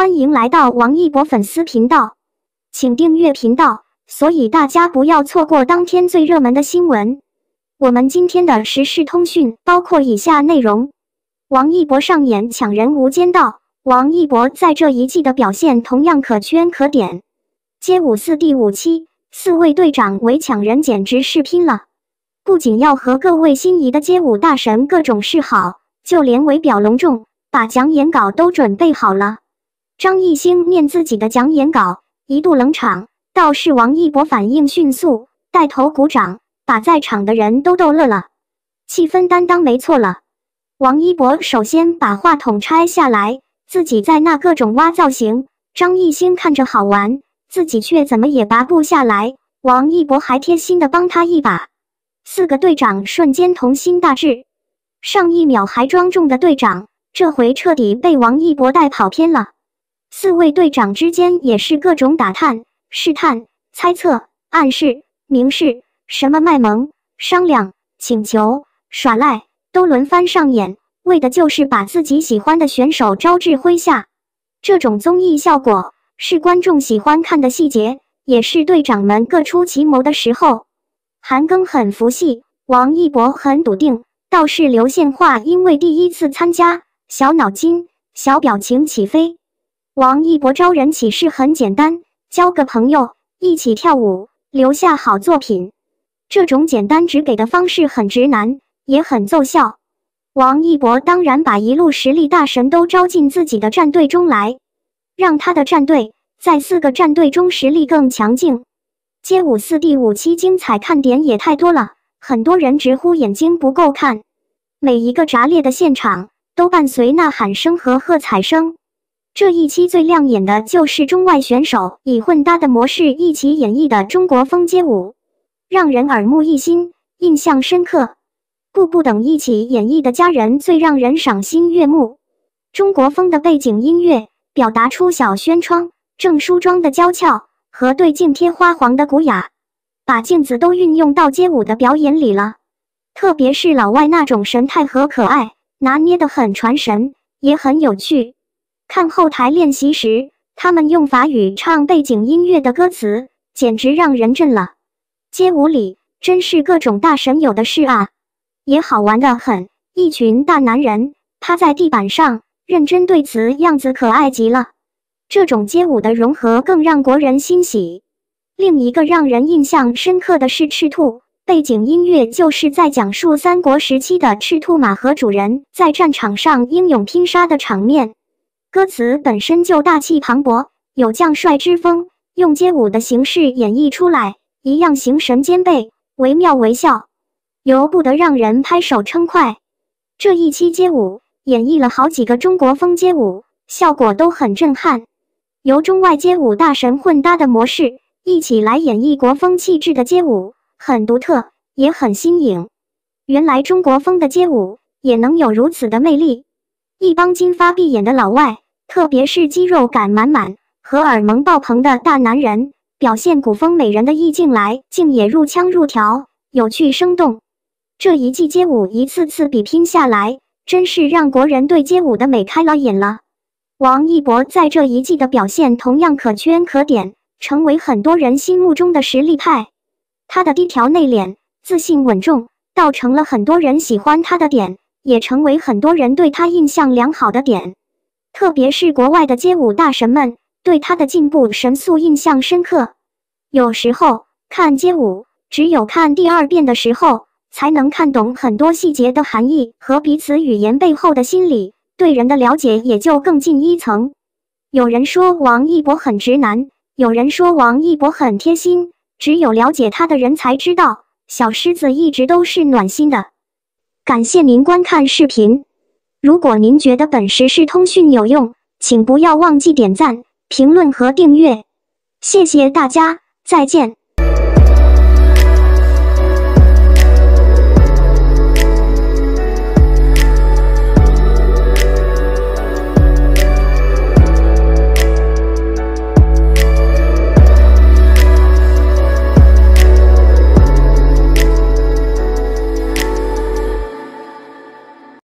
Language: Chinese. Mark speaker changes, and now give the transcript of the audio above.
Speaker 1: 欢迎来到王一博粉丝频道，请订阅频道，所以大家不要错过当天最热门的新闻。我们今天的时事通讯包括以下内容：王一博上演抢人无间道，王一博在这一季的表现同样可圈可点。街舞四第五期，四位队长为抢人简直是拼了，不仅要和各位心仪的街舞大神各种示好，就连围表隆重，把讲演稿都准备好了。张艺兴念自己的讲演稿，一度冷场。倒是王一博反应迅速，带头鼓掌，把在场的人都逗乐了。气氛担当没错了。王一博首先把话筒拆下来，自己在那各种挖造型。张艺兴看着好玩，自己却怎么也拔不下来。王一博还贴心的帮他一把。四个队长瞬间童心大志，上一秒还庄重的队长，这回彻底被王一博带跑偏了。四位队长之间也是各种打探、试探、猜测、暗示、明示，什么卖萌、商量、请求、耍赖，都轮番上演，为的就是把自己喜欢的选手招至麾下。这种综艺效果是观众喜欢看的细节，也是队长们各出奇谋的时候。韩庚很服气，王一博很笃定，倒是刘宪华因为第一次参加，小脑筋、小表情起飞。王一博招人启事很简单：交个朋友，一起跳舞，留下好作品。这种简单直给的方式很直男，也很奏效。王一博当然把一路实力大神都招进自己的战队中来，让他的战队在四个战队中实力更强劲。街舞四第五期精彩看点也太多了，很多人直呼眼睛不够看。每一个炸裂的现场都伴随呐喊声和喝彩声。这一期最亮眼的就是中外选手以混搭的模式一起演绎的中国风街舞，让人耳目一新，印象深刻。步步等一起演绎的家人最让人赏心悦目。中国风的背景音乐表达出小轩窗正梳妆的娇俏和对镜贴花黄的古雅，把镜子都运用到街舞的表演里了。特别是老外那种神态和可爱，拿捏的很传神，也很有趣。看后台练习时，他们用法语唱背景音乐的歌词，简直让人震了。街舞里真是各种大神有的是啊，也好玩的很。一群大男人趴在地板上认真对词，样子可爱极了。这种街舞的融合更让国人欣喜。另一个让人印象深刻的是赤兔，背景音乐就是在讲述三国时期的赤兔马和主人在战场上英勇拼杀的场面。歌词本身就大气磅礴，有将帅之风，用街舞的形式演绎出来，一样形神兼备，惟妙惟肖，由不得让人拍手称快。这一期街舞演绎了好几个中国风街舞，效果都很震撼。由中外街舞大神混搭的模式，一起来演绎国风气质的街舞，很独特，也很新颖。原来中国风的街舞也能有如此的魅力。一帮金发碧眼的老外，特别是肌肉感满满、荷尔蒙爆棚的大男人，表现古风美人的意境来，竟也入腔入调，有趣生动。这一季街舞一次次比拼下来，真是让国人对街舞的美开了眼了。王一博在这一季的表现同样可圈可点，成为很多人心目中的实力派。他的低调内敛、自信稳重，倒成了很多人喜欢他的点。也成为很多人对他印象良好的点，特别是国外的街舞大神们对他的进步神速印象深刻。有时候看街舞，只有看第二遍的时候才能看懂很多细节的含义和彼此语言背后的心理，对人的了解也就更进一层。有人说王一博很直男，有人说王一博很贴心，只有了解他的人才知道，小狮子一直都是暖心的。感谢您观看视频。如果您觉得本实时通讯有用，请不要忘记点赞、评论和订阅。谢谢大家，再见。